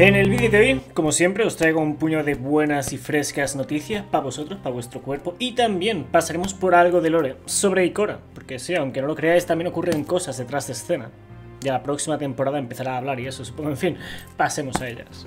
En el vídeo de hoy, como siempre, os traigo un puño de buenas y frescas noticias para vosotros, para vuestro cuerpo y también pasaremos por algo de lore sobre Ikora, porque sí, aunque no lo creáis, también ocurren cosas detrás de escena. Ya la próxima temporada empezará a hablar y eso supongo, en fin, pasemos a ellas.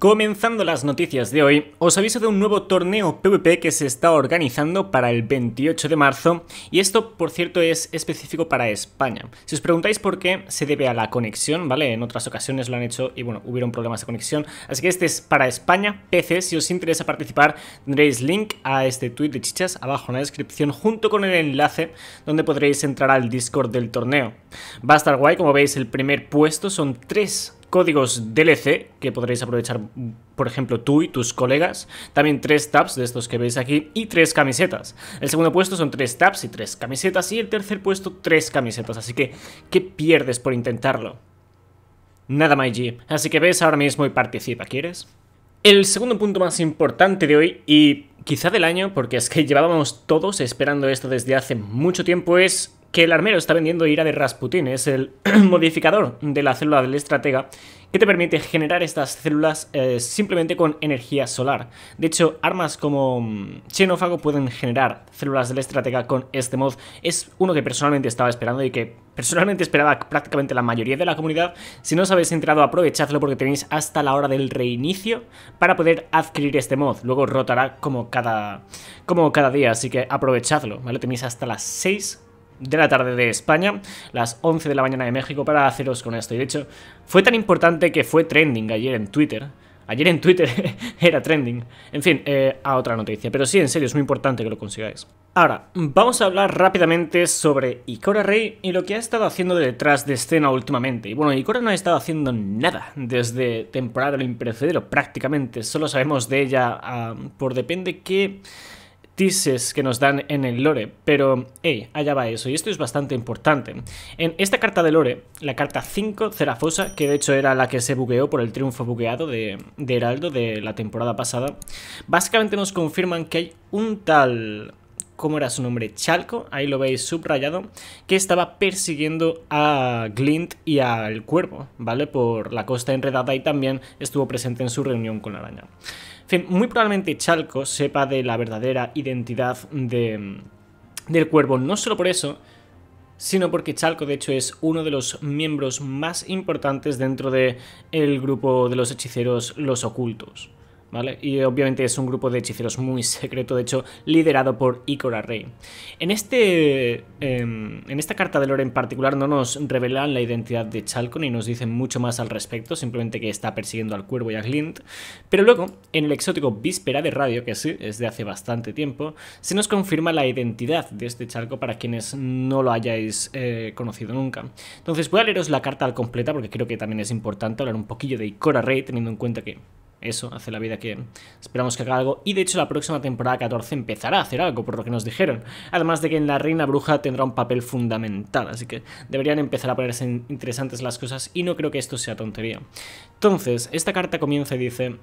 Comenzando las noticias de hoy, os aviso de un nuevo torneo PvP que se está organizando para el 28 de marzo y esto, por cierto, es específico para España. Si os preguntáis por qué, se debe a la conexión, ¿vale? En otras ocasiones lo han hecho y bueno, hubieron problemas de conexión, así que este es para España, PC, si os interesa participar tendréis link a este tweet de chichas abajo en la descripción junto con el enlace donde podréis entrar al Discord del torneo. Va a estar guay, como veis el primer puesto son tres códigos DLC que podréis aprovechar, por ejemplo, tú y tus colegas. También tres tabs de estos que veis aquí y tres camisetas. El segundo puesto son tres tabs y tres camisetas y el tercer puesto tres camisetas. Así que, ¿qué pierdes por intentarlo? Nada, MyG. Así que ves ahora mismo y participa, ¿quieres? El segundo punto más importante de hoy y quizá del año, porque es que llevábamos todos esperando esto desde hace mucho tiempo, es que el armero está vendiendo Ira de Rasputin. Es el modificador de la célula del estratega que te permite generar estas células eh, simplemente con energía solar. De hecho, armas como mm, Xenófago pueden generar células del estratega con este mod. Es uno que personalmente estaba esperando y que personalmente esperaba prácticamente la mayoría de la comunidad. Si no os habéis entrado, aprovechadlo porque tenéis hasta la hora del reinicio para poder adquirir este mod. Luego rotará como cada, como cada día, así que aprovechadlo, ¿vale? Tenéis hasta las 6 de la tarde de España, las 11 de la mañana de México, para haceros con esto. Y de hecho, fue tan importante que fue trending ayer en Twitter. Ayer en Twitter era trending. En fin, eh, a otra noticia. Pero sí, en serio, es muy importante que lo consigáis. Ahora, vamos a hablar rápidamente sobre Ikora Rey y lo que ha estado haciendo detrás de escena últimamente. Y bueno, Ikora no ha estado haciendo nada desde temporada lo Imperecedero, prácticamente. Solo sabemos de ella ah, por depende que que nos dan en el lore, pero hey, allá va eso, y esto es bastante importante. En esta carta de lore, la carta 5, Cerafosa, que de hecho era la que se bugueó por el triunfo bugueado de, de Heraldo de la temporada pasada, básicamente nos confirman que hay un tal... ¿Cómo era su nombre? Chalco, ahí lo veis subrayado, que estaba persiguiendo a Glint y al cuervo, ¿vale? Por la costa enredada y también estuvo presente en su reunión con la araña. En fin, muy probablemente Chalco sepa de la verdadera identidad del cuervo, no solo por eso, sino porque Chalco de hecho es uno de los miembros más importantes dentro del el grupo de los hechiceros los ocultos. Y obviamente es un grupo de hechiceros muy secreto, de hecho, liderado por Ikora Rey. En, este, em, en esta carta de lore en particular no nos revelan la identidad de Chalco, ni nos dicen mucho más al respecto, simplemente que está persiguiendo al cuervo y a Glint. Pero luego, en el exótico Víspera de Radio, que sí, es de hace bastante tiempo, se nos confirma la identidad de este Chalco para quienes no lo hayáis eh, conocido nunca. Entonces voy a leeros la carta al completa porque creo que también es importante hablar un poquillo de Ikora Rey teniendo en cuenta que eso hace la vida que esperamos que haga algo. Y de hecho la próxima temporada 14 empezará a hacer algo, por lo que nos dijeron. Además de que en La Reina Bruja tendrá un papel fundamental, así que deberían empezar a ponerse interesantes las cosas y no creo que esto sea tontería. Entonces, esta carta comienza y dice...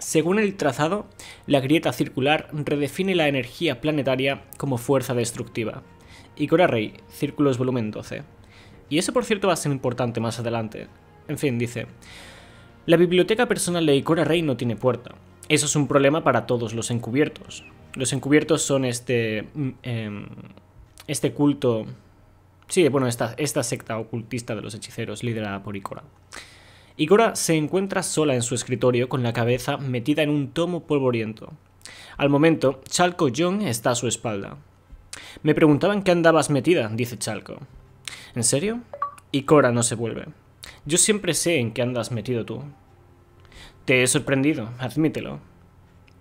Según el trazado, la grieta circular redefine la energía planetaria como fuerza destructiva. y cora Rey, Círculos Volumen 12. Y eso por cierto va a ser importante más adelante. En fin, dice... La biblioteca personal de Ikora Rey no tiene puerta. Eso es un problema para todos los encubiertos. Los encubiertos son este. Mm, em, este culto. Sí, bueno, esta, secta ocultista de los hechiceros, liderada por Ikora. Ikora se encuentra sola en su escritorio con la cabeza metida en un tomo polvoriento. Al momento, Chalco Young está a su espalda. Me preguntaban qué andabas metida, dice Chalco. ¿En serio? Ikora no se vuelve. Yo siempre sé en qué andas metido tú. Te he sorprendido, admítelo.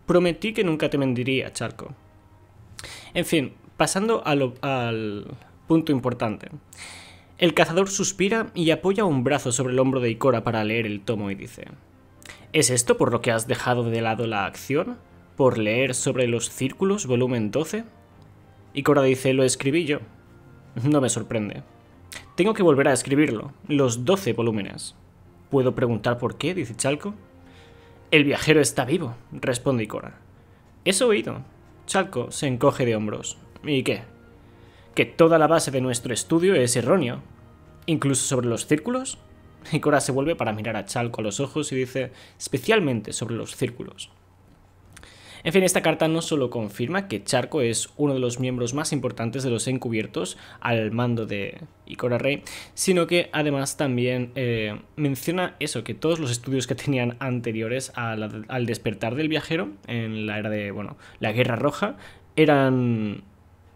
Prometí que nunca te mentiría, Charco. En fin, pasando al punto importante. El cazador suspira y apoya un brazo sobre el hombro de Ikora para leer el tomo y dice, ¿Es esto por lo que has dejado de lado la acción? ¿Por leer sobre los círculos, volumen 12? Ikora dice, lo escribí yo. No me sorprende. Tengo que volver a escribirlo, los 12 volúmenes. ¿Puedo preguntar por qué? dice Chalco. El viajero está vivo, responde Ikora. Eso oído. Chalco se encoge de hombros. ¿Y qué? Que toda la base de nuestro estudio es erróneo. ¿Incluso sobre los círculos? Ikora se vuelve para mirar a Chalco a los ojos y dice, especialmente sobre los círculos. En fin, esta carta no solo confirma que Charco es uno de los miembros más importantes de los encubiertos al mando de Ikora Rey, sino que además también eh, menciona eso, que todos los estudios que tenían anteriores al, despertar del viajero, en la era de, bueno, la Guerra Roja, eran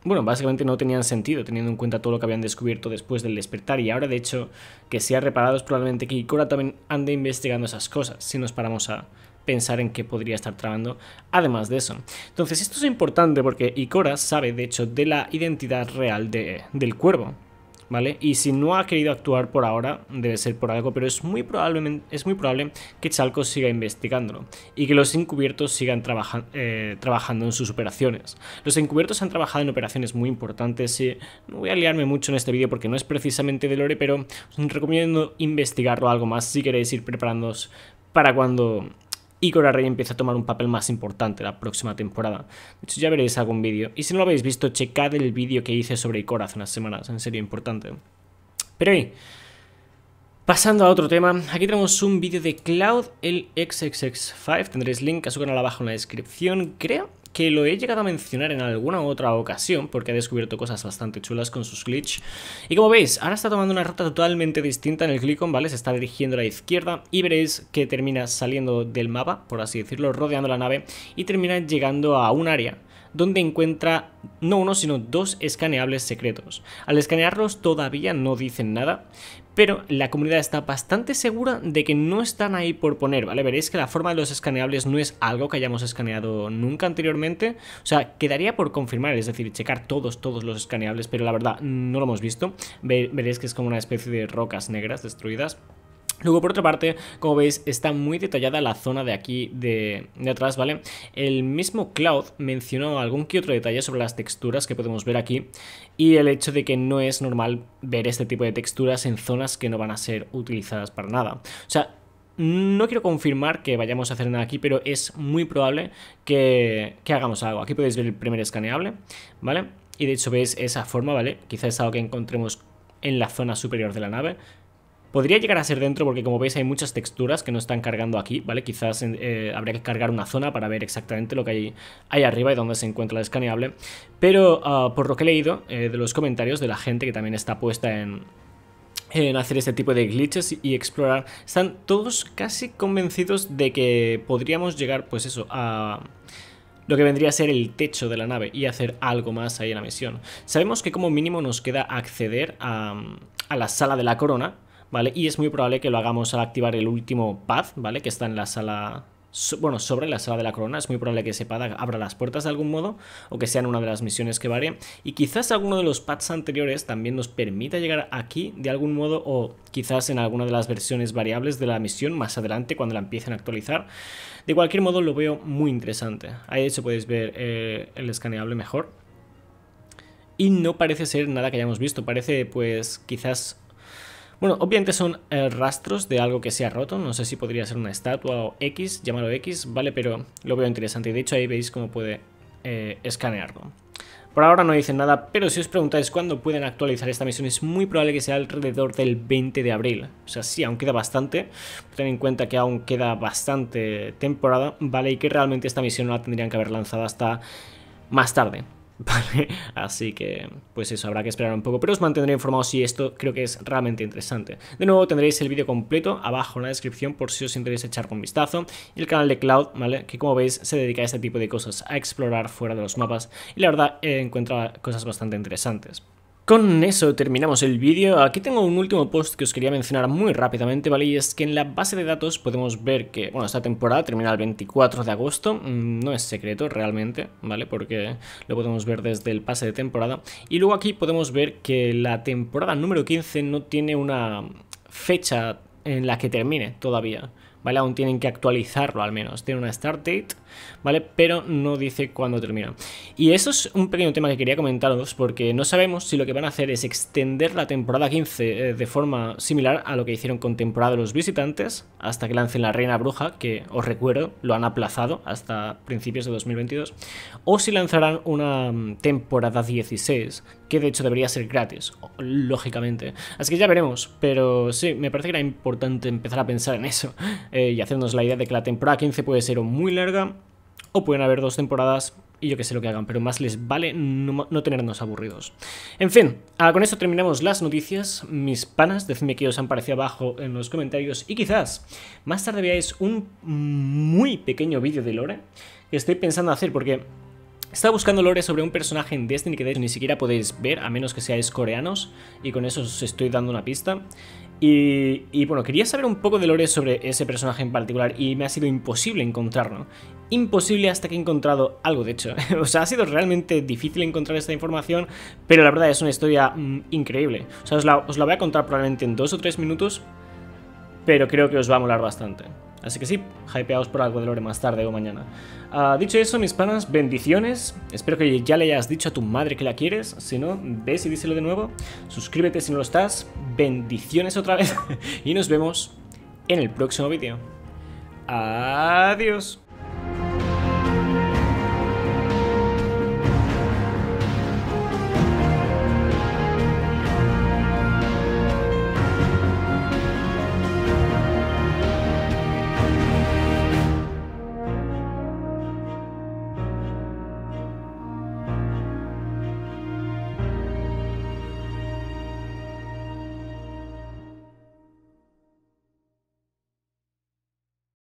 bueno, básicamente no tenían sentido, teniendo en cuenta todo lo que habían descubierto después del despertar. Y ahora, de hecho, que se ha reparado es probablemente que Ikora también ande investigando esas cosas, si nos paramos a, pensar en qué podría estar trabando además de eso. Entonces esto es importante porque Ikora sabe de hecho de la identidad real del cuervo. ¿Vale? Y si no ha querido actuar por ahora, debe ser por algo, pero es muy, probablemente, es muy probable que Chalco siga investigándolo y que los encubiertos sigan eh, trabajando en sus operaciones. Los encubiertos han trabajado en operaciones muy importantes y eh, no voy a liarme mucho en este vídeo porque no es precisamente de lore, pero os recomiendo investigarlo algo más si queréis ir preparándoos para cuando Cora Rey empieza a tomar un papel más importante la próxima temporada. De hecho, ya veréis algún vídeo. Y si no lo habéis visto, checad el vídeo que hice sobre Ikora hace unas semanas. En serio, importante. Pero ahí. Pasando a otro tema, aquí tenemos un vídeo de Cloud, el XXX5, tendréis link a su canal abajo en la descripción, creo, lo he llegado a mencionar en alguna otra ocasión, porque ha descubierto cosas bastante chulas con sus glitch. Y como veis, ahora está tomando una ruta totalmente distinta en el Glicon ¿vale? Se está dirigiendo a la izquierda y veréis que termina saliendo del mapa, por así decirlo, rodeando la nave y termina llegando a un área donde encuentra no uno, sino dos escaneables secretos. Al escanearlos todavía no dicen nada, pero la comunidad está bastante segura de que no están ahí por poner, ¿vale? Veréis que la forma de los escaneables no es algo que hayamos escaneado nunca anteriormente, o sea, quedaría por confirmar, es decir, checar todos, todos los escaneables, pero la verdad no lo hemos visto. Veréis que es como una especie de rocas negras destruidas. Luego, por otra parte, como veis, está muy detallada la zona de aquí de, atrás, ¿vale? El mismo Cloud mencionó algún que otro detalle sobre las texturas que podemos ver aquí y el hecho de que no es normal ver este tipo de texturas en zonas que no van a ser utilizadas para nada. O sea, no quiero confirmar que vayamos a hacer nada aquí, pero es muy probable que, que hagamos algo. Aquí podéis ver el primer escaneable, ¿vale? Y de hecho veis esa forma, ¿vale? Quizá es algo que encontremos en la zona superior de la nave, Podría llegar a ser dentro porque como veis hay muchas texturas que no están cargando aquí, ¿vale? Quizás eh, habría que cargar una zona para ver exactamente lo que hay, ahí arriba y dónde se encuentra la escaneable. Pero ah, por lo que he leído eh, de los comentarios de la gente que también está puesta en, hacer este tipo de glitches y explorar, están todos casi convencidos de que podríamos llegar, pues eso, a lo que vendría a ser el techo de la nave y hacer algo más ahí en la misión. Sabemos que como mínimo nos queda acceder a la sala de la corona, y es muy probable que lo hagamos al activar el último pad, ¿vale? Que está en la sala... Bueno, sobre la sala de la corona, es muy probable que ese pad abra las puertas de algún modo o que sean una de las misiones que varíe. Y quizás alguno de los pads anteriores también nos permita llegar aquí de algún modo o quizás en alguna de las versiones variables de la misión más adelante cuando la empiecen a actualizar. De cualquier modo lo veo muy interesante. Ahí de hecho podéis ver eh, el escaneable mejor y no parece ser nada que hayamos visto. Parece, pues, quizás bueno, obviamente son eh, rastros de algo que se ha roto, no sé si podría ser una estatua o X, llamarlo X, ¿vale? Pero lo veo interesante y de hecho ahí veis cómo puede eh, escanearlo. Por ahora no dicen nada, pero si os preguntáis cuándo pueden actualizar esta misión, es muy probable que sea alrededor del 20 de abril. O sea, sí, aún queda bastante. Ten en cuenta que aún queda bastante temporada, ¿vale? Y que realmente esta misión no la tendrían que haber lanzado hasta más tarde. ¿vale? Así que, pues eso, habrá que esperar un poco, pero os mantendré informado si esto creo que es realmente interesante. De nuevo, tendréis el vídeo completo abajo en la descripción por si os interesa echar un vistazo. Y el canal de Cloud, ¿vale? Que como veis, se dedica a este tipo de cosas, a explorar fuera de los mapas y la verdad encuentra cosas bastante interesantes. Con eso terminamos el vídeo. Aquí tengo un último post que os quería mencionar muy rápidamente, ¿vale? Y es que en la base de datos podemos ver que, bueno, esta temporada termina el 24 de agosto. Mm, no es secreto realmente, ¿vale? Porque lo podemos ver desde el pase de temporada. Y luego aquí podemos ver que la temporada número 15 no tiene una fecha en la que termine todavía. Aún tienen que actualizarlo al menos. Tiene una start date, ¿vale? Pero no dice cuándo termina. Y eso es un pequeño tema que quería comentaros porque no sabemos si lo que van a hacer es extender la temporada 15 eh, de forma similar a lo que hicieron con temporada de los visitantes hasta que lancen la Reina Bruja, que os recuerdo, lo han aplazado hasta principios de 2022, o si lanzarán una mm, temporada 16 que de hecho debería ser gratis, lógicamente. Así que ya veremos, pero sí, me parece que era importante empezar a pensar en eso eh, y hacernos la idea de que la temporada 15 puede ser muy larga o pueden haber dos temporadas y yo que sé lo que hagan, pero más les vale no, tenernos aburridos. En fin, ah, con esto terminamos las noticias. Mis panas, decidme qué os han parecido abajo en los comentarios y quizás más tarde veáis un muy pequeño vídeo de Lore que estoy pensando hacer porque estaba buscando lore sobre un personaje en Destiny que de ni siquiera podéis ver, a menos que seáis coreanos, y con eso os estoy dando una pista. Y, bueno, quería saber un poco de lore sobre ese personaje en particular y me ha sido imposible encontrarlo. Imposible hasta que he encontrado algo, de hecho. o sea, ha sido realmente difícil encontrar esta información, pero la verdad es una historia mm, increíble. O sea, os la, os la voy a contar probablemente en dos o tres minutos, pero creo que os va a molar bastante. Así que sí, hypeaos por algo de lore más tarde o mañana. Ah, dicho eso, mis panas, bendiciones. Espero que ya le hayas dicho a tu madre que la quieres. Si no, ves y díselo de nuevo. Suscríbete si no lo estás. Bendiciones otra vez. y nos vemos en el próximo vídeo. Adiós.